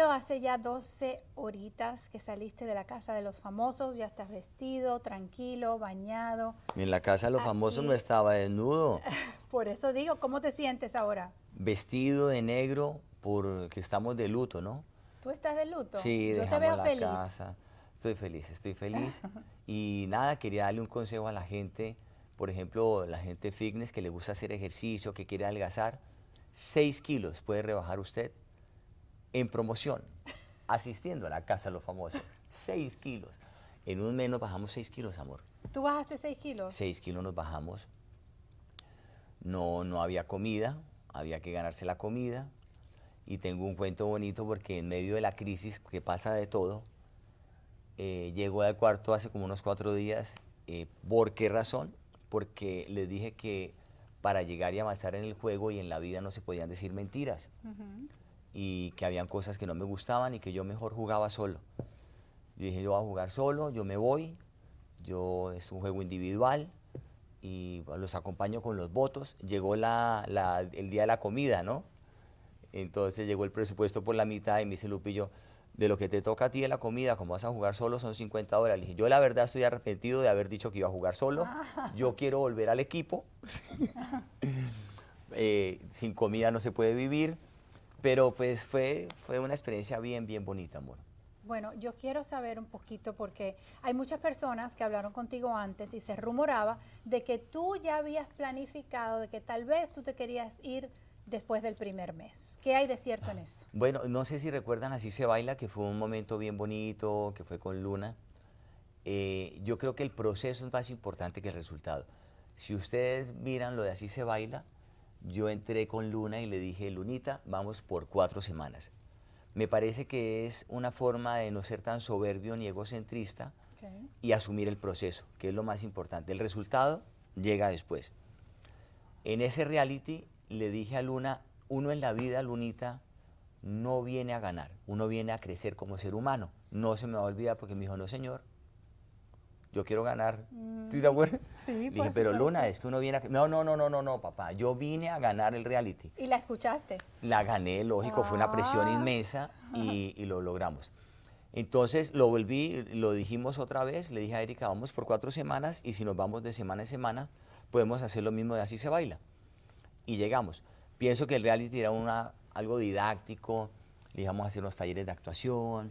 hace ya 12 horitas que saliste de la casa de los famosos, ya estás vestido, tranquilo, bañado. en la casa de los famosos no estaba desnudo. Por eso digo, ¿cómo te sientes ahora? Vestido de negro porque estamos de luto, ¿no? ¿Tú estás de luto? Sí, Yo Estoy feliz, estoy feliz. y nada, quería darle un consejo a la gente, por ejemplo, la gente fitness que le gusta hacer ejercicio, que quiere adelgazar. 6 kilos puede rebajar usted en promoción, asistiendo a la Casa de los Famosos. 6 kilos. En un mes nos bajamos 6 kilos, amor. ¿Tú bajaste 6 kilos? 6 kilos nos bajamos. No, no había comida, había que ganarse la comida. Y tengo un cuento bonito porque en medio de la crisis, que pasa de todo, eh, llegó al cuarto hace como unos cuatro días. Eh, ¿Por qué razón? Porque les dije que para llegar y avanzar en el juego y en la vida no se podían decir mentiras y que habían cosas que no me gustaban y que yo mejor jugaba solo. Yo dije, yo voy a jugar solo, yo me voy, yo es un juego individual y los acompaño con los votos. Llegó la, el día de la comida, ¿no? Entonces llegó el presupuesto por la mitad y me dice Lupillo, de lo que te toca a ti de la comida, como vas a jugar solo, son 50 dólares. Le dije, yo la verdad estoy arrepentido de haber dicho que iba a jugar solo, yo quiero volver al equipo, eh, sin comida no se puede vivir. Pero pues fue, fue una experiencia bien, bien bonita, amor. Bueno, yo quiero saber un poquito porque hay muchas personas que hablaron contigo antes y se rumoraba de que tú ya habías planificado, de que tal vez tú te querías ir después del primer mes. ¿Qué hay de cierto en eso? Bueno, no sé si recuerdan Así se baila, que fue un momento bien bonito, que fue con Luna. Eh, yo creo que el proceso es más importante que el resultado. Si ustedes miran lo de Así se baila, yo entré con Luna y le dije, Lunita, vamos por cuatro semanas. Me parece que es una forma de no ser tan soberbio ni egocentrista y asumir el proceso, que es lo más importante. El resultado llega después. En ese reality le dije a Luna, uno en la vida, Lunita, no viene a ganar, uno viene a crecer como ser humano. No se me va a olvidar porque me dijo, no señor, yo quiero ganar. Mm. ¿Te acuerdas? Sí, dije, pero Luna, es que uno viene a... No, no, no, no, no, no, papá. Yo vine a ganar el reality. ¿Y la escuchaste? La gané, lógico. Fue una presión ah. inmensa y, lo logramos. Entonces lo volví, lo dijimos otra vez. Le dije a Erika, vamos por cuatro semanas y si nos vamos de semana en semana, podemos hacer lo mismo de Así se baila. Y llegamos. Pienso que el reality era una, algo didáctico. Le íbamos a hacer unos talleres de actuación,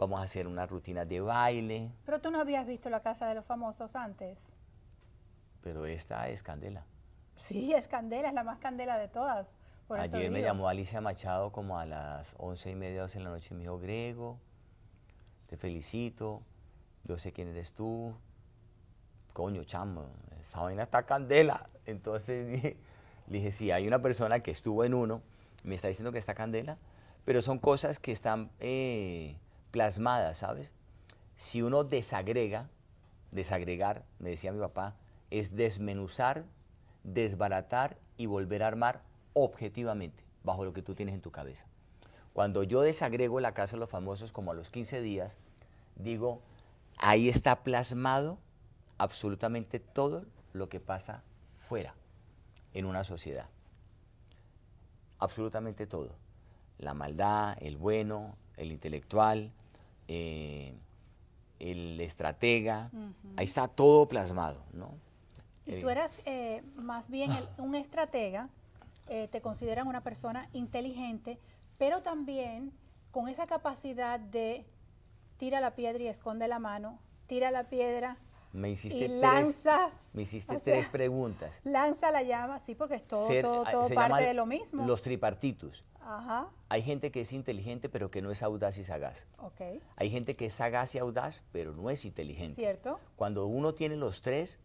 vamos a hacer una rutina de baile. Pero tú no habías visto la casa de los famosos antes. Pero esta es Candela. Sí, es Candela, es la más Candela de todas. Ayer me llamó Alicia Machado como a las once y media, 12 de la noche y me dijo, Grego, te felicito, yo sé quién eres tú. Coño, chamo, esa vaina está Candela. Entonces dije, sí, hay una persona que estuvo en uno, me está diciendo que está Candela, pero son cosas que están... Eh, plasmada, ¿sabes? Si uno desagrega, desagregar, me decía mi papá, es desmenuzar, desbaratar y volver a armar objetivamente, bajo lo que tú tienes en tu cabeza. Cuando yo desagrego la casa de los famosos como a los 15 días, digo, ahí está plasmado absolutamente todo lo que pasa fuera, en una sociedad. Absolutamente todo. La maldad, el bueno, el intelectual, eh, el estratega, ahí está todo plasmado, ¿no? Y eh, tú eras eh, más bien un estratega, te consideran una persona inteligente, pero también con esa capacidad de tira la piedra y esconde la mano, tira la piedra me hiciste tres, me preguntas. Lanza la llama, sí, porque es todo, ah, parte de lo mismo. Los tripartitos. Hay gente que es inteligente, pero que no es audaz y sagaz. Hay gente que es sagaz y audaz, pero no es inteligente. Cierto. Cuando uno tiene los tres,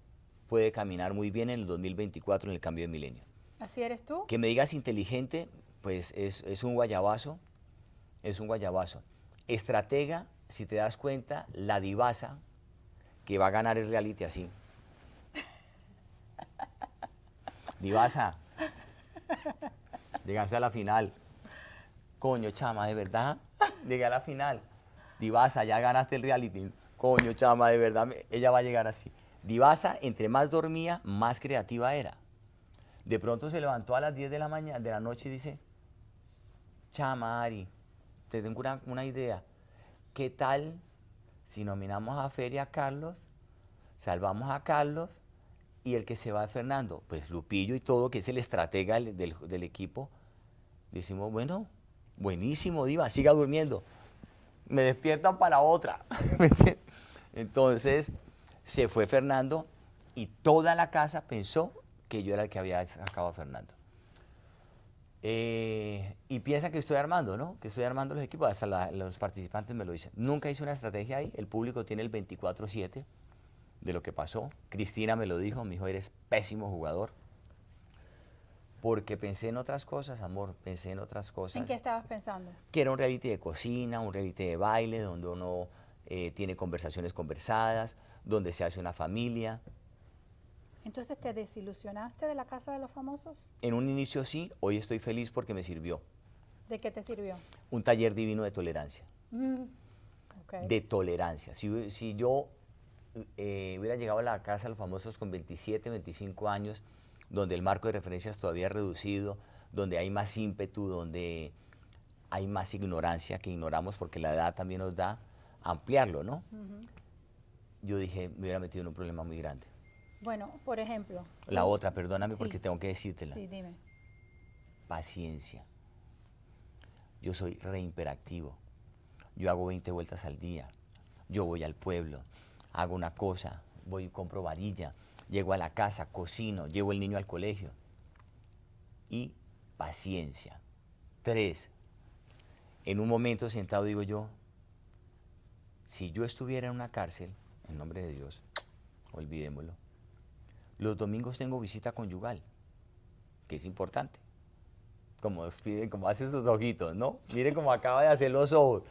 puede caminar muy bien en el 2024, en el cambio de milenio. Así eres tú. Que me digas inteligente, pues es, es un guayabazo, es un guayabazo. Estratega, si te das cuenta, la divasa, que va a ganar el reality así. Divasa, llegaste a la final. Coño, chama, de verdad, llegué a la final. Divasa, ya ganaste el reality. Coño, chama, de verdad, ella va a llegar así. Divasa, entre más dormía, más creativa era. De pronto se levantó a las 10 de la mañana, de la noche y dice, chama, Ari, te tengo una, una idea. ¿Qué tal si nominamos a Feria a Carlos, salvamos a Carlos y el que se va es Fernando, pues Lupillo y todo, que es el estratega del, del equipo, decimos, bueno, buenísimo, Diva, siga durmiendo. Me despiertan para otra. Entonces se fue Fernando y toda la casa pensó que yo era el que había sacado a Fernando. Eh, y piensa que estoy armando, ¿no? Que estoy armando los equipos. Hasta los participantes me lo dicen. Nunca hice una estrategia ahí. El público tiene el 24-7 de lo que pasó. Cristina me lo dijo. Me dijo, eres pésimo jugador. Porque pensé en otras cosas, amor. Pensé en otras cosas. ¿En qué estabas pensando? Que era un reality de cocina, un reality de baile, donde uno eh, tiene conversaciones conversadas, donde se hace una familia, entonces, ¿te desilusionaste de la casa de los famosos? En un inicio sí, hoy estoy feliz porque me sirvió. ¿De qué te sirvió? Un taller divino de tolerancia. Mm, de tolerancia. Si, yo eh, hubiera llegado a la casa de los famosos con 27, 25 años, donde el marco de referencia es todavía reducido, donde hay más ímpetu, donde hay más ignorancia que ignoramos porque la edad también nos da ampliarlo, ¿no? Yo dije, me hubiera metido en un problema muy grande. Bueno, por ejemplo. La otra, perdóname porque tengo que decírtela. Sí, dime. Paciencia. Yo soy reimperactivo. Yo hago 20 vueltas al día. Yo voy al pueblo, hago una cosa, voy y compro varilla, llego a la casa, cocino, llevo el niño al colegio. Y paciencia. Tres, en un momento sentado digo yo, si yo estuviera en una cárcel, en nombre de Dios, olvidémoslo, los domingos tengo visita conyugal, que es importante. Como, como hace sus ojitos, ¿no? Miren cómo acaba de hacer los ojos.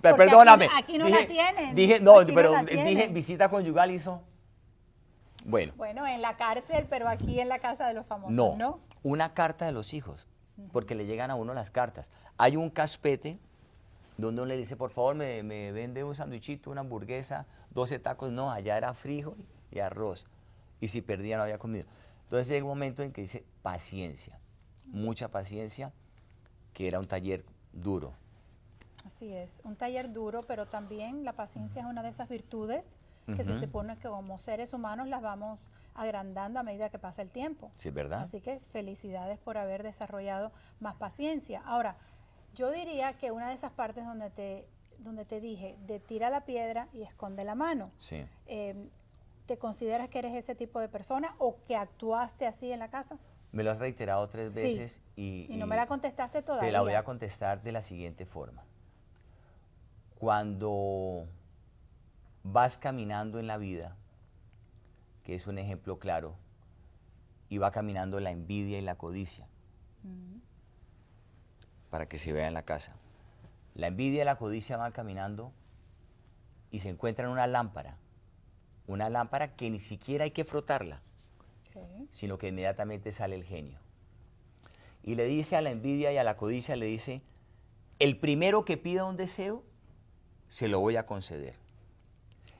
perdóname. Aquí, no la tienen. Dije, no, pero dije visita conyugal hizo. Bueno. Bueno, en la cárcel, pero aquí en la casa de los famosos, ¿no? Una carta de los hijos, porque le llegan a uno las cartas. Hay un caspete donde uno le dice, por favor, me, me vende un sandwichito, una hamburguesa, 12 tacos. No, allá era frijol y arroz y si perdía no había comido. Entonces llega un momento en que dice paciencia, mucha paciencia, que era un taller duro. Así es, un taller duro, pero también la paciencia es una de esas virtudes que se supone que como seres humanos las vamos agrandando a medida que pasa el tiempo. Sí, ¿verdad? Así que felicidades por haber desarrollado más paciencia. Ahora, yo diría que una de esas partes donde te, donde te dije, de tira la piedra y esconde la mano, sí. Em, ¿Te consideras que eres ese tipo de persona o que actuaste así en la casa? Me lo has reiterado tres veces y, y, no me la contestaste todavía. Te la voy a contestar de la siguiente forma. Cuando vas caminando en la vida, que es un ejemplo claro, y va caminando la envidia y la codicia, para que se vea en la casa. La envidia y la codicia van caminando y se encuentran una lámpara una lámpara que ni siquiera hay que frotarla, sino que inmediatamente sale el genio. Y le dice a la envidia y a la codicia, le dice, el primero que pida un deseo, se lo voy a conceder.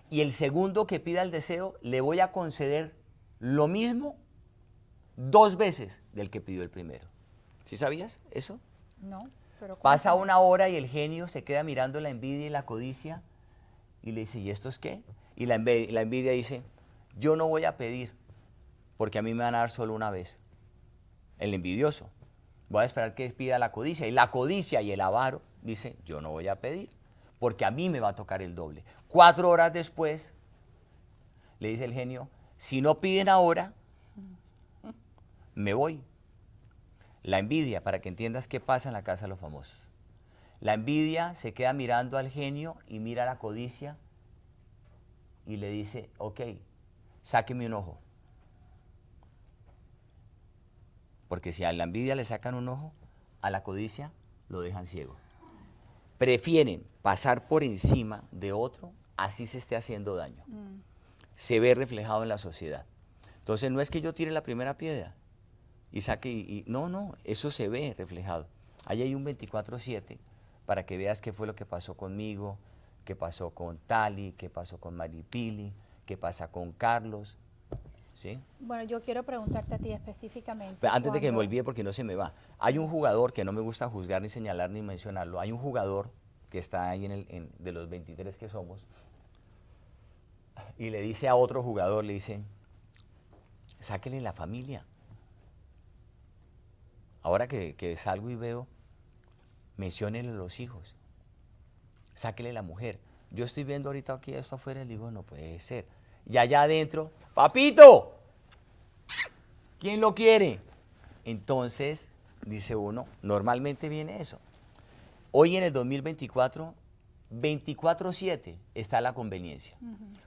Y el segundo que pida el deseo, le voy a conceder lo mismo dos veces del que pidió el primero. ¿Sí sabías eso? No. Pero Pasa una hora y el genio se queda mirando la envidia y la codicia y le dice, ¿y esto es qué? Y la envidia, dice, yo no voy a pedir porque a mí me van a dar solo una vez. El envidioso. Voy a esperar que pida la codicia. Y la codicia y el avaro dice, yo no voy a pedir porque a mí me va a tocar el doble. Cuatro horas después, le dice el genio, si no piden ahora, me voy. La envidia, para que entiendas qué pasa en la casa de los famosos. La envidia se queda mirando al genio y mira la codicia y le dice, ok, sáqueme un ojo. Porque si a la envidia le sacan un ojo, a la codicia lo dejan ciego. Prefieren pasar por encima de otro, así se esté haciendo daño. Mm. Se ve reflejado en la sociedad. Entonces no es que yo tire la primera piedra y saque, no, no, eso se ve reflejado. Ahí hay un 24-7 para que veas qué fue lo que pasó conmigo, qué pasó con Tali, qué pasó con Maripili, qué pasa con Carlos. ¿Sí? Bueno, yo quiero preguntarte a ti específicamente. antes de que me olvide, porque no se me va, hay un jugador que no me gusta juzgar, ni señalar, ni mencionarlo. Hay un jugador que está ahí en el, de los 23 que somos y le dice a otro jugador, le dice, sáquele la familia. Ahora que, salgo y veo, menciónenle los hijos sáquele la mujer. Yo estoy viendo ahorita aquí esto afuera y le digo, no puede ser. Y allá adentro, papito, ¿quién lo quiere? Entonces, dice uno, normalmente viene eso. Hoy en el 2024, 24/7 está la conveniencia.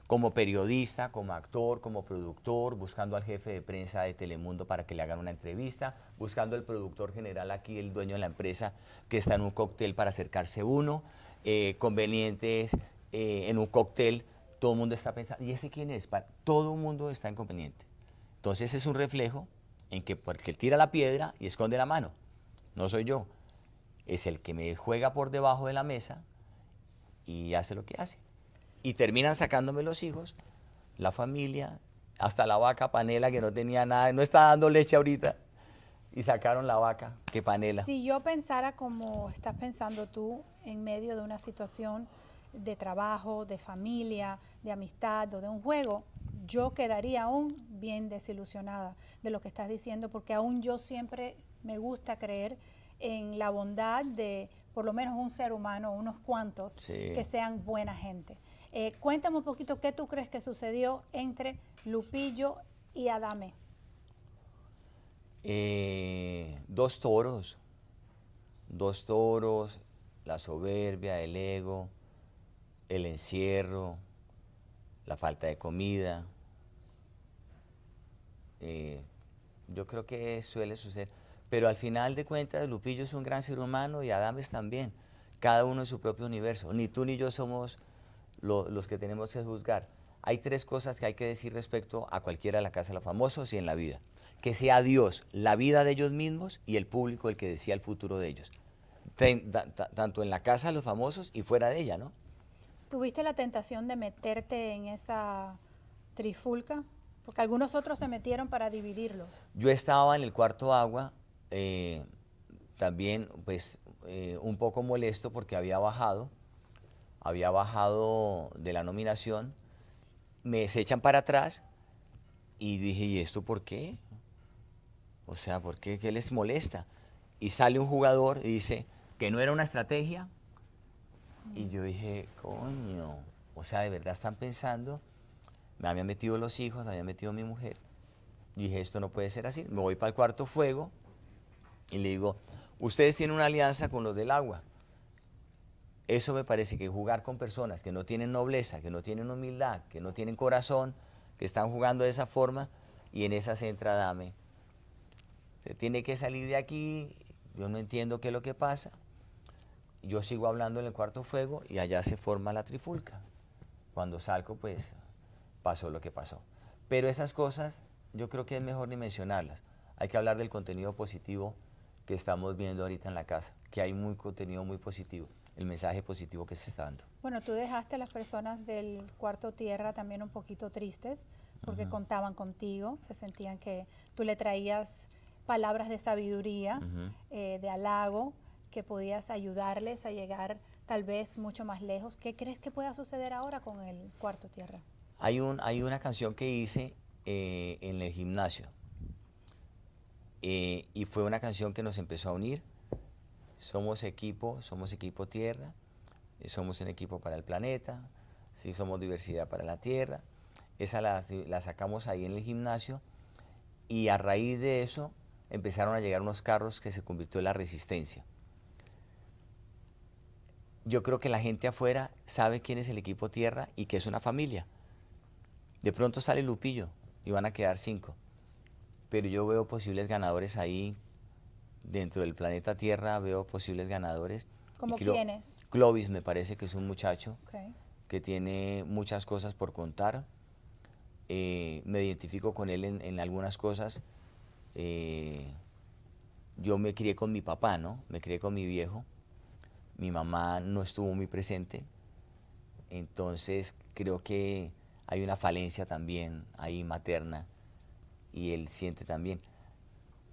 Como periodista, como actor, como productor, buscando al jefe de prensa de Telemundo para que le hagan una entrevista, buscando al productor general aquí, el dueño de la empresa, que está en un cóctel para acercarse uno, eh, convenientes, eh, en un cóctel, todo el mundo está pensando, ¿y ese quién es? Para, todo el mundo está en conveniente. Entonces es un reflejo en que porque él tira la piedra y esconde la mano, no soy yo, es el que me juega por debajo de la mesa y hace lo que hace. Y terminan sacándome los hijos, la familia, hasta la vaca panela que no tenía nada, no está dando leche ahorita y sacaron la vaca que panela. Si yo pensara como estás pensando tú, en medio de una situación de trabajo, de familia, de amistad o de un juego, yo quedaría aún bien desilusionada de lo que estás diciendo, porque aún yo siempre me gusta creer en la bondad de por lo menos un ser humano, unos cuantos, que sean buena gente. Eh, cuéntame un poquito qué tú crees que sucedió entre Lupillo y Adame. Eh, dos toros, dos toros, la soberbia, el ego, el encierro, la falta de comida. Eh, yo creo que suele suceder. Pero al final de cuentas, Lupillo es un gran ser humano y Adames también. Cada uno en su propio universo. Ni tú ni yo somos los que tenemos que juzgar. Hay tres cosas que hay que decir respecto a cualquiera de la Casa de los Famosos y en la vida que sea Dios la vida de ellos mismos y el público el que decía el futuro de ellos, tanto en la casa de los famosos y fuera de ella, ¿no? ¿Tuviste la tentación de meterte en esa trifulca? Porque algunos otros se metieron para dividirlos. Yo estaba en el cuarto agua, eh, también pues eh, un poco molesto porque había bajado, había bajado de la nominación, me echan para atrás y dije, ¿y esto por qué? O sea, ¿por qué, qué les molesta? Y sale un jugador y dice que no era una estrategia. Y yo dije, coño, o sea, de verdad están pensando, me habían metido los hijos, me habían metido mi mujer. Y dije, esto no puede ser así. Me voy para el cuarto fuego y le digo, ustedes tienen una alianza con los del agua. Eso me parece que jugar con personas que no tienen nobleza, que no tienen humildad, que no tienen corazón, que están jugando de esa forma, y en esa se entra Dame, tiene que salir de aquí, yo no entiendo qué es lo que pasa. Yo sigo hablando en el cuarto fuego y allá se forma la trifulca. Cuando salgo, pues pasó lo que pasó. Pero esas cosas yo creo que es mejor ni mencionarlas. Hay que hablar del contenido positivo que estamos viendo ahorita en la casa, que hay muy contenido muy positivo, el mensaje positivo que se está dando. Bueno, tú dejaste a las personas del cuarto tierra también un poquito tristes, porque contaban contigo, se sentían que tú le traías palabras de sabiduría, eh, de halago, que podías ayudarles a llegar tal vez mucho más lejos. ¿Qué crees que pueda suceder ahora con el cuarto tierra? Hay, un, hay una canción que hice eh, en el gimnasio eh, y fue una canción que nos empezó a unir. Somos equipo, somos equipo tierra, somos un equipo para el planeta, sí, somos diversidad para la tierra. Esa la, la sacamos ahí en el gimnasio y a raíz de eso empezaron a llegar unos carros que se convirtió en la resistencia. Yo creo que la gente afuera sabe quién es el equipo tierra y que es una familia. De pronto sale Lupillo y van a quedar cinco. Pero yo veo posibles ganadores ahí dentro del planeta Tierra, veo posibles ganadores. ¿Como quiénes? Clovis me parece que es un muchacho que tiene muchas cosas por contar. Eh, me identifico con él en algunas cosas. Eh, yo me crié con mi papá, ¿no? Me crié con mi viejo. Mi mamá no estuvo muy presente. Entonces creo que hay una falencia también ahí materna y él siente también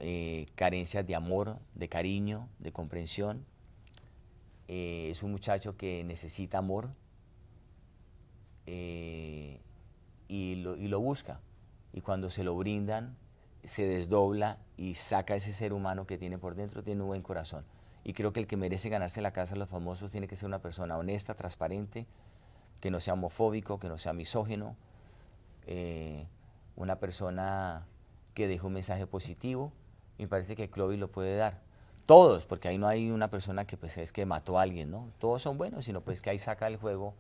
eh, carencias de amor, de cariño, de comprensión. Eh, es un muchacho que necesita amor y lo busca. Y cuando se lo brindan, se desdobla y saca ese ser humano que tiene por dentro, tiene un buen corazón. Y creo que el que merece ganarse la casa de los famosos tiene que ser una persona honesta, transparente, que no sea homofóbico, que no sea misógino eh, una persona que deje un mensaje positivo. Y me parece que Chloe lo puede dar. Todos, porque ahí no hay una persona que pues es que mató a alguien, ¿no? Todos son buenos, sino pues que ahí saca el juego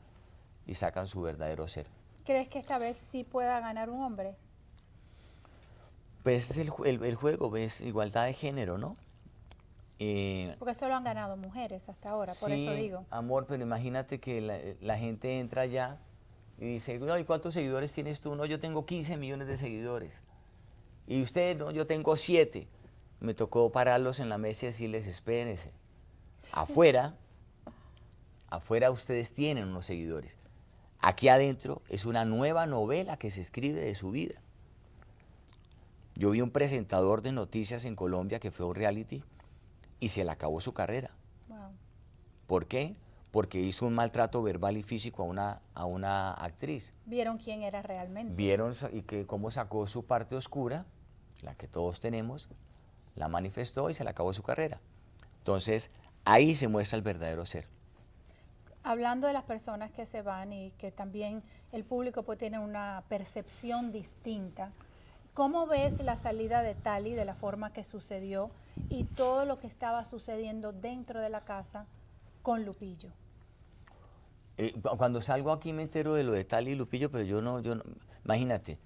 y sacan su verdadero ser. ¿Crees que esta vez sí pueda ganar un hombre? Pues es el, juego, es igualdad de género, ¿no? Eh, Porque solo han ganado mujeres hasta ahora, por eso digo. Amor, pero imagínate que la, gente entra allá y dice, no, ¿y cuántos seguidores tienes tú? No, yo tengo 15 millones de seguidores. Y usted, no, yo tengo 7. Me tocó pararlos en la mesa y decirles, espérense. Afuera, afuera ustedes tienen unos seguidores. Aquí adentro es una nueva novela que se escribe de su vida. Yo vi un presentador de noticias en Colombia que fue un reality y se le acabó su carrera. ¿Por qué? Porque hizo un maltrato verbal y físico a una, a una actriz. ¿Vieron quién era realmente? Vieron y que cómo sacó su parte oscura, la que todos tenemos, la manifestó y se le acabó su carrera. Entonces, ahí se muestra el verdadero ser. Hablando de las personas que se van y que también el público puede tener una percepción distinta ¿Cómo ves la salida de Tali de la forma que sucedió y todo lo que estaba sucediendo dentro de la casa con Lupillo? Eh, cuando salgo aquí me entero de lo de Tali y Lupillo, pero yo no, yo no imagínate,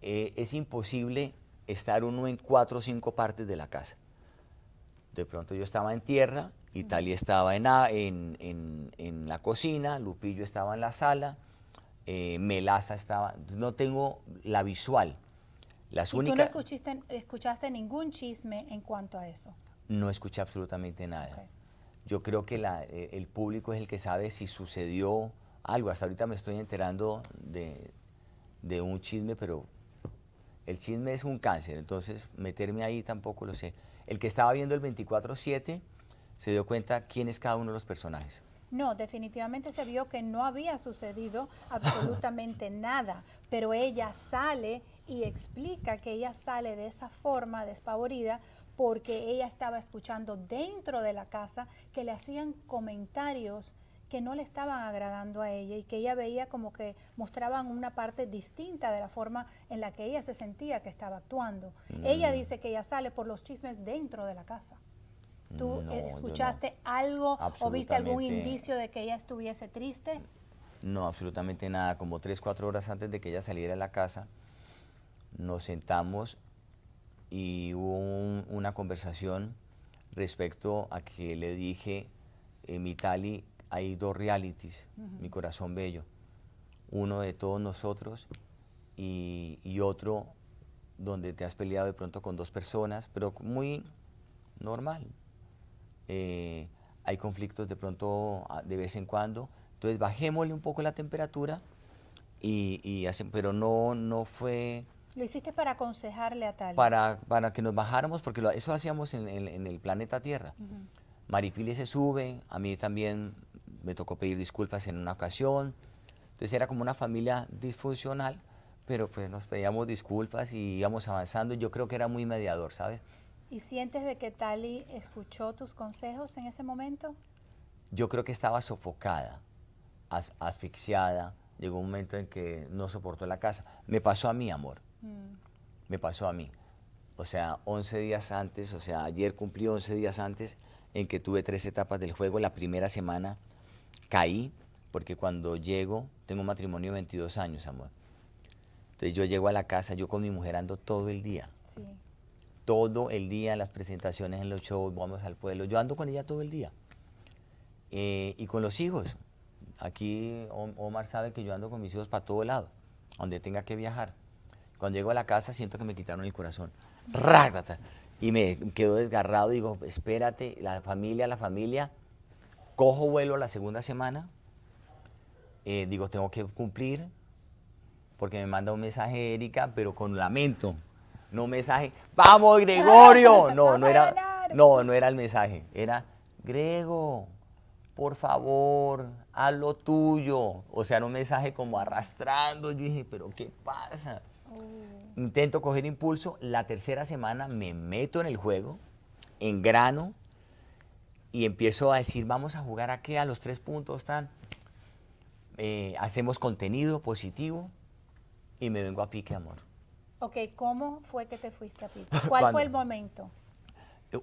eh, es imposible estar uno en cuatro o cinco partes de la casa. De pronto yo estaba en tierra, y Tali estaba en, la cocina, Lupillo estaba en la sala, eh, Melaza estaba, no tengo la visual tú no escuchaste, ningún chisme en cuanto a eso? No escuché absolutamente nada. Yo creo que e, el público es el que sabe si sucedió algo. Hasta ahorita me estoy enterando de, de un chisme, pero el chisme es un cáncer, entonces meterme ahí tampoco lo sé. El que estaba viendo el 24-7 se dio cuenta quién es cada uno de los personajes. No, definitivamente se vio que no había sucedido absolutamente nada, pero ella sale y explica que ella sale de esa forma despavorida porque ella estaba escuchando dentro de la casa que le hacían comentarios que no le estaban agradando a ella y que ella veía como que mostraban una parte distinta de la forma en la que ella se sentía que estaba actuando. Ella mm. dice que ella sale por los chismes dentro de la casa. ¿Tú mm, eh, escuchaste algo o viste algún indicio de que ella estuviese triste? No, absolutamente nada. Como tres, cuatro horas antes de que ella saliera de la casa, nos sentamos y hubo una conversación respecto a que le dije, en mi Tali hay dos realities, mi corazón bello, uno de todos nosotros y otro donde te has peleado de pronto con dos personas, pero muy normal, eh, hay conflictos de pronto ah, de vez en cuando. Entonces bajémosle un poco la temperatura y, hacen, pero no, no fue... Lo hiciste para aconsejarle a tal. Para, para que nos bajáramos, porque eso hacíamos en, el planeta Tierra. Uh Maripili se sube, a mí también me tocó pedir disculpas en una ocasión. Entonces era como una familia disfuncional, pero pues nos pedíamos disculpas y íbamos avanzando. Yo creo que era muy mediador, ¿sabes? ¿Y sientes de que Tali escuchó tus consejos en ese momento? Yo creo que estaba sofocada, asfixiada. Llegó un momento en que no soportó la casa. Me pasó a mí, amor. Mm. Me pasó a mí. O sea, 11 días antes, o sea, ayer cumplí 11 días antes en que tuve tres etapas del juego. La primera semana caí, porque cuando llego, tengo un matrimonio de 22 años, amor. Entonces yo llego a la casa, yo con mi mujer ando todo el día todo el día, las presentaciones en los shows, vamos al pueblo. Yo ando con ella todo el día. Eh, y con los hijos. Aquí Omar sabe que yo ando con mis hijos para todo lado, donde tenga que viajar. Cuando llego a la casa siento que me quitaron el corazón. Y me quedo desgarrado digo, espérate, la familia, la familia. Cojo vuelo la segunda semana. Eh, digo, tengo que cumplir, porque me manda un mensaje Erika, pero con lamento no mensaje, vamos Gregorio. No, no era, no, no era el mensaje, era Grego, por favor, haz lo tuyo. O sea, era un mensaje como arrastrando. Yo dije, pero ¿qué pasa? Oh. Intento coger impulso. La tercera semana me meto en el juego, en grano, y empiezo a decir, vamos a jugar a qué, a los tres puntos tan. Eh, hacemos contenido positivo y me vengo a pique, amor. Ok, ¿cómo fue que te fuiste a Pico? ¿Cuál fue el momento?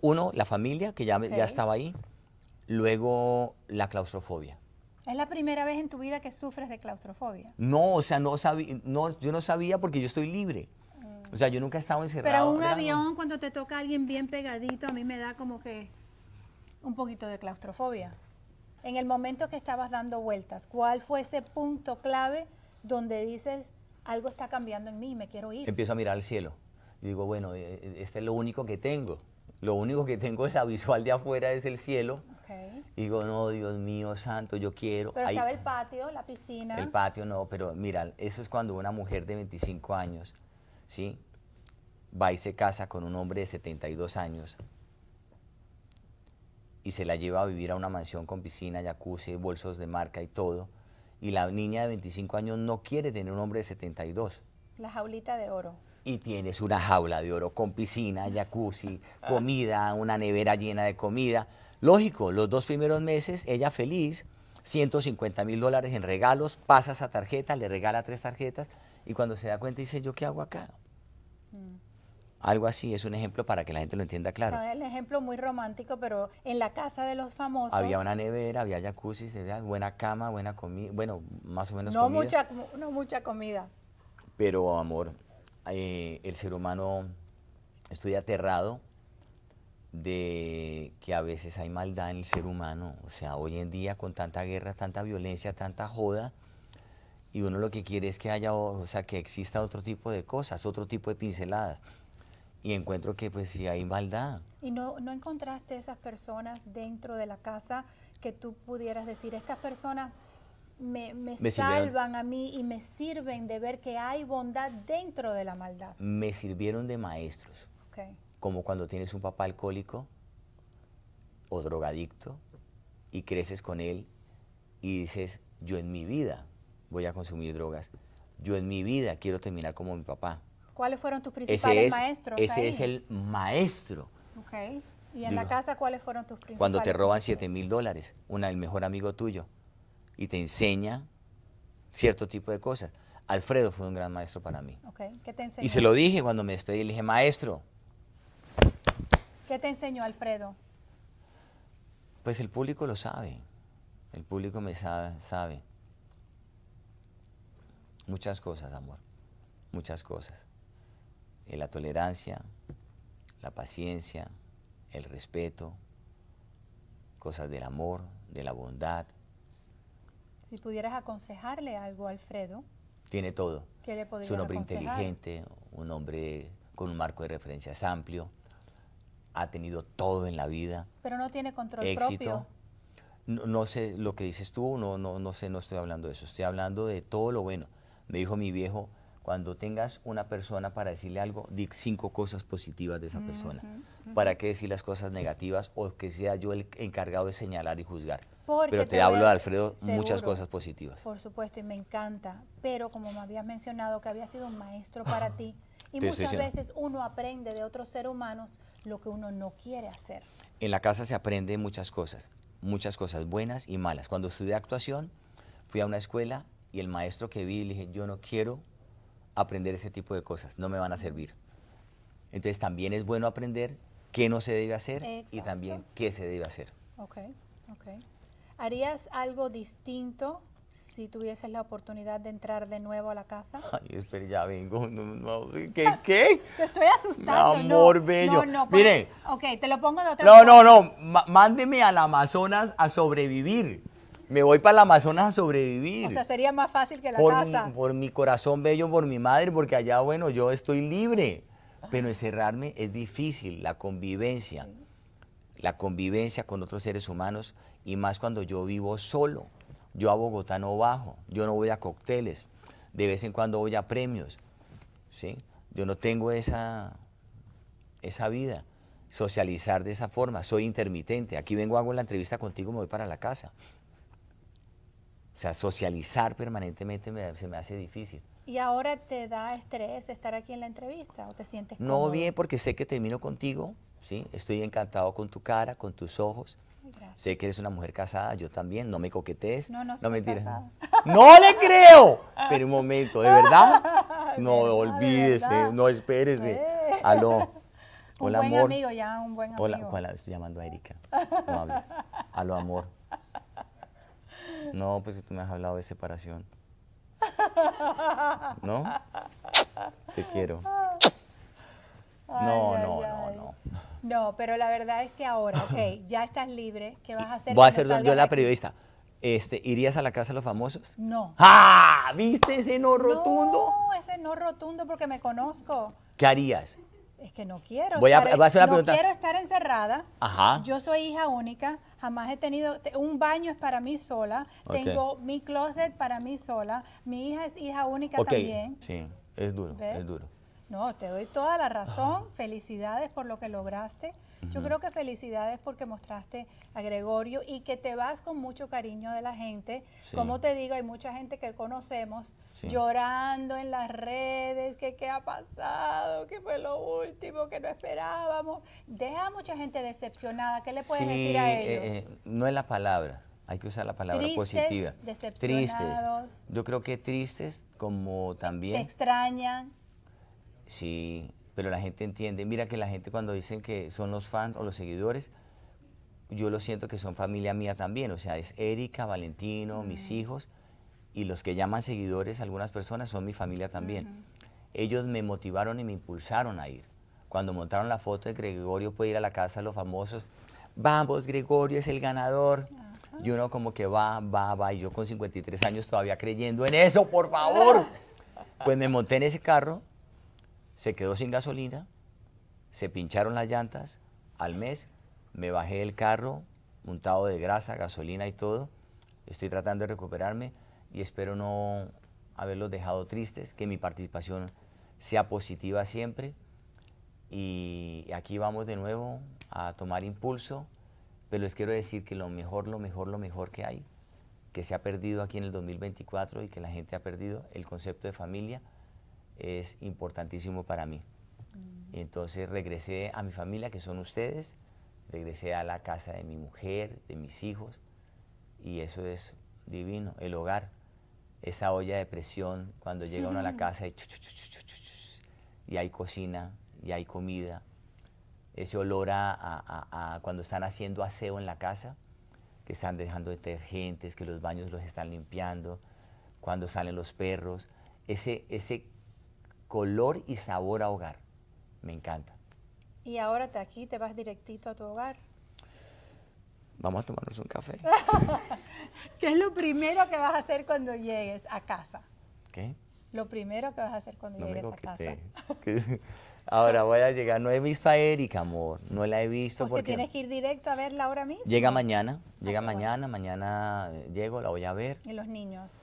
Uno, la familia, que ya, ya estaba ahí. Luego, la claustrofobia. ¿Es la primera vez en tu vida que sufres de claustrofobia? No, o sea, no no, yo no sabía porque yo estoy libre. Mm. O sea, yo nunca he estado encerrado. Pero un avión, cuando te toca alguien bien pegadito, a mí me da como que un poquito de claustrofobia. En el momento que estabas dando vueltas, ¿cuál fue ese punto clave donde dices, algo está cambiando en mí me quiero ir. Empiezo a mirar al cielo y digo, bueno, e, e, este es lo único que tengo. Lo único que tengo es la visual de afuera, es el cielo. Y digo, no, Dios mío, santo, yo quiero. Pero estaba el patio, la piscina. El patio no, pero mira, eso es cuando una mujer de 25 años, ¿sí? Va y se casa con un hombre de 72 años y se la lleva a vivir a una mansión con piscina, jacuzzi, bolsos de marca y todo y la niña de 25 años no quiere tener un hombre de 72. La jaulita de oro. Y tienes una jaula de oro con piscina, jacuzzi, comida, una nevera llena de comida. Lógico, los dos primeros meses ella feliz, 150 mil dólares en regalos, pasa esa tarjeta, le regala tres tarjetas y cuando se da cuenta dice, ¿yo qué hago acá? Mm. Algo así, es un ejemplo para que la gente lo entienda claro. es el ejemplo muy romántico, pero en la casa de los famosos. Había una nevera, había jacuzzi, buena cama, buena comida, bueno, más o menos no Mucha, no mucha comida. Pero, amor, eh, el ser humano estoy aterrado de que a veces hay maldad en el ser humano. O sea, hoy en día con tanta guerra, tanta violencia, tanta joda, y uno lo que quiere es que haya, o sea, que exista otro tipo de cosas, otro tipo de pinceladas y encuentro que pues sí hay maldad. ¿Y no, no encontraste esas personas dentro de la casa que tú pudieras decir, estas personas me, me, salvan a mí y me sirven de ver que hay bondad dentro de la maldad? Me sirvieron de maestros. Como cuando tienes un papá alcohólico o drogadicto y creces con él y dices, yo en mi vida voy a consumir drogas, yo en mi vida quiero terminar como mi papá ¿Cuáles fueron tus principales maestros? Ese es el maestro. ¿Y en la casa cuáles fueron tus principales? Cuando te roban 7 mil dólares, una, el mejor amigo tuyo, y te enseña cierto tipo de cosas. Alfredo fue un gran maestro para mí. ¿Qué te enseñó? Y se lo dije cuando me despedí, le dije, maestro. ¿Qué te enseñó Alfredo? Pues el público lo sabe. El público me sabe, sabe. Muchas cosas, amor. Muchas cosas. Eh, la tolerancia, la paciencia, el respeto, cosas del amor, de la bondad. Si pudieras aconsejarle algo a Alfredo. Tiene todo. ¿Qué le Es un hombre inteligente, un hombre con un marco de referencias amplio, ha tenido todo en la vida. Pero no tiene control éxito. No, no, sé lo que dices tú, no, no, no sé, no estoy hablando de eso, estoy hablando de todo lo bueno. Me dijo mi viejo, cuando tengas una persona para decirle algo, di cinco cosas positivas de esa persona. ¿Para qué decir las cosas negativas o que sea yo el encargado de señalar y juzgar? pero te, hablo de Alfredo, muchas cosas positivas. Por supuesto, y me encanta. Pero como me habías mencionado, que había sido un maestro para ah. ti, y muchas veces uno aprende de otros seres humanos lo que uno no quiere hacer. En la casa se aprende muchas cosas, muchas cosas buenas y malas. Cuando estudié actuación, fui a una escuela y el maestro que vi, le dije, yo no quiero aprender ese tipo de cosas, no me van a servir. Entonces también es bueno aprender qué no se debe hacer y también qué se debe hacer. Ok, ok. ¿Harías algo distinto si tuvieses la oportunidad de entrar de nuevo a la casa? Ay, ya vengo. ¿Qué? te estoy asustando. Amor bello. Mire. Pues, ok, te lo pongo de otra No, manera. no, no. mándeme al Amazonas a sobrevivir me voy para el Amazonas a sobrevivir. O sea, sería más fácil que la casa. por mi corazón bello, por mi madre, porque allá, bueno, yo estoy libre. Pero ah. encerrarme es difícil, la convivencia, la convivencia con otros seres humanos y más cuando yo vivo solo. Yo a Bogotá no bajo, yo no voy a cócteles, de vez en cuando voy a premios, ¿sí? Yo no tengo esa, esa vida, socializar de esa forma, soy intermitente. Aquí vengo, hago la entrevista contigo, me voy para la casa. O sea, socializar permanentemente se me hace difícil. ¿Y ahora te da estrés estar aquí en la entrevista o te sientes No bien, porque sé que termino contigo, ¿sí? Estoy encantado con tu cara, con tus ojos. Sé que eres una mujer casada, yo también, no me coquetees. No, no, no No le creo. Pero un momento, ¿de verdad? No, olvides, olvídese, no espérese. Eh. Aló. Hola, un amor. amigo ya, un buen amigo. Hola, estoy llamando a Erika. No Aló, amor. No, pues tú me has hablado de separación. ¿No? Te quiero. no, no, no, no. No, pero la verdad es que ahora, ok, ya estás libre, ¿qué vas a hacer? Voy a ser yo la periodista. Este, ¿Irías a la casa de los famosos? No. ¡Ah! ¿Viste ese no rotundo? No, ese no rotundo porque me conozco. ¿Qué harías? es que no quiero. Voy estar, no quiero estar encerrada. Ajá. Yo soy hija única. Jamás he tenido. Un baño es para mí sola. Tengo mi closet para mí sola. Mi hija es hija única también. Sí, es duro, es duro. No, te doy toda la razón. Felicidades por lo que lograste. Yo creo que felicidades porque mostraste a Gregorio y que te vas con mucho cariño de la gente. Como te digo, hay mucha gente que conocemos llorando en las redes, que qué ha pasado, que fue lo último, que no esperábamos. Deja a mucha gente decepcionada. ¿Qué le puedes decir a eh, ellos? Eh, no es la palabra. Hay que usar la palabra tristes, positiva. Decepcionados. Tristes. Yo creo que tristes como también... extrañan Sí, pero la gente entiende. Mira que la gente cuando dicen que son los fans o los seguidores, yo lo siento que son familia mía también. O sea, es Erika, Valentino, mis hijos y los que llaman seguidores, algunas personas, son mi familia también. Ellos me motivaron y me impulsaron a ir. Cuando montaron la foto de Gregorio, puede ir a la casa de los famosos. Vamos, Gregorio es el ganador. Y uno como que va, va, va. Y yo con 53 años todavía creyendo en eso, por favor. Pues me monté en ese carro se quedó sin gasolina, se pincharon las llantas, al mes me bajé del carro, montado de grasa, gasolina y todo, estoy tratando de recuperarme y espero no haberlos dejado tristes, que mi participación sea positiva siempre y aquí vamos de nuevo a tomar impulso, pero les quiero decir que lo mejor, lo mejor, lo mejor que hay, que se ha perdido aquí en el 2024 y que la gente ha perdido el concepto de familia, es importantísimo para mí. Mm. Entonces regresé a mi familia, que son ustedes, regresé a la casa de mi mujer, de mis hijos, y eso es divino, el hogar, esa olla de presión cuando llega uno a la casa y, hay cocina, y hay comida, ese olor a, a, cuando están haciendo aseo en la casa, que están dejando detergentes, que los baños los están limpiando, cuando salen los perros, ese, ese color y sabor a hogar. Me encanta. Y ahora te aquí te vas directito a tu hogar. Vamos a tomarnos un café. ¿Qué es lo primero que vas a hacer cuando llegues a casa? ¿Qué? Lo primero que vas a hacer cuando llegues a casa. Ahora voy a llegar. No he visto a Erika, amor. No la he visto porque... tienes que ir directo a verla ahora mismo. Llega mañana. Ah, Llega mañana. Mañana eh, llego, la voy a ver. ¿Y los niños?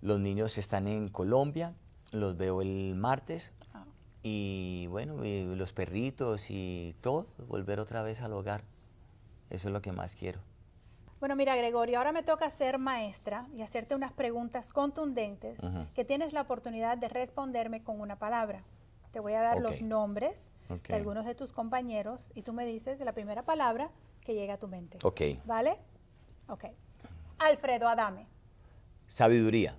Los niños están en Colombia los veo el martes ah. y bueno, los perritos y todo, volver otra vez al hogar. Eso es lo que más quiero. Bueno, mira Gregorio, ahora me toca ser maestra y hacerte unas preguntas contundentes que tienes la oportunidad de responderme con una palabra. Te voy a dar los nombres de algunos de tus compañeros y tú me dices la primera palabra que llega a tu mente. Ok. ¿Vale? Ok. Alfredo Adame. Sabiduría.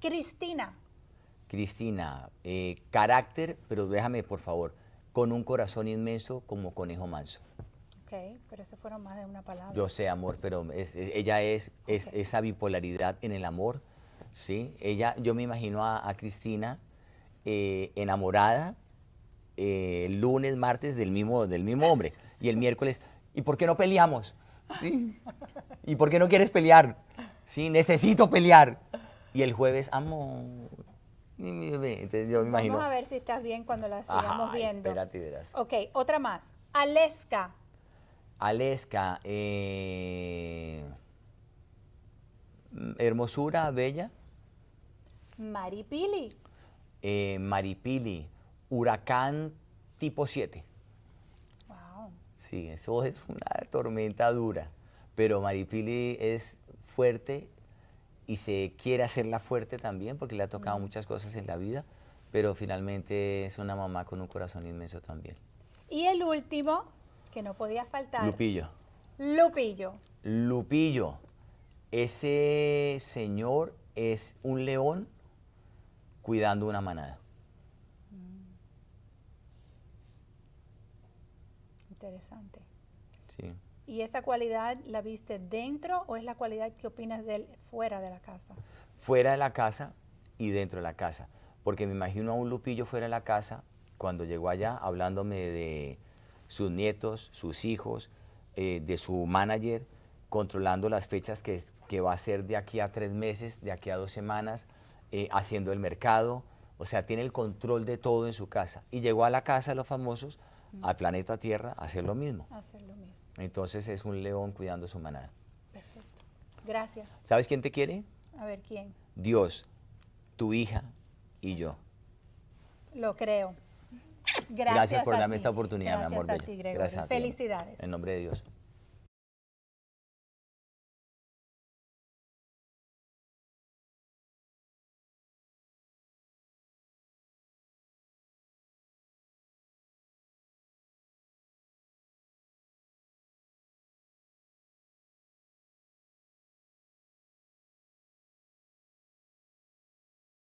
Cristina. Cristina, eh, carácter, pero déjame por favor, con un corazón inmenso como conejo manso. Ok, pero eso fueron más de una palabra. Yo sé, amor, pero ella es, esa bipolaridad en el amor, ¿sí? Ella, yo me imagino a, Cristina eh, enamorada el eh, lunes, martes del mismo, del mismo hombre y el miércoles, ¿y por qué no peleamos? ¿Y por qué no quieres pelear? Sí, necesito pelear. Y el jueves, amor, Vamos a ver si estás bien cuando la sigamos viendo. Ok, otra más. Aleska. Aleska, eh, hermosura, bella. Maripili. Eh, Maripili, huracán tipo 7. Wow. Sí, eso es una tormenta dura, pero Maripili es fuerte y se quiere hacerla fuerte también porque le ha tocado muchas cosas en la vida, pero finalmente es una mamá con un corazón inmenso también. Y el último, que no podía faltar. Lupillo. Lupillo. Lupillo. Ese señor es un león cuidando una manada. Mm. Interesante. ¿Y esa cualidad la viste dentro o es la cualidad que opinas de él fuera de la casa? Fuera de la casa y dentro de la casa. Porque me imagino a un Lupillo fuera de la casa cuando llegó allá hablándome de sus nietos, sus hijos, eh, de su manager, controlando las fechas que, va a ser de aquí a tres meses, de aquí a dos semanas, eh, haciendo el mercado. O sea, tiene el control de todo en su casa. Y llegó a la casa de los famosos, al planeta Tierra, a hacer lo mismo. A hacer lo mismo. Entonces es un león cuidando su manada. Perfecto. Gracias. ¿Sabes quién te quiere? A ver, ¿quién? Dios, tu hija y yo. Lo creo. Gracias, Gracias por darme esta oportunidad, mi amor. Gracias Felicidades. En nombre de Dios.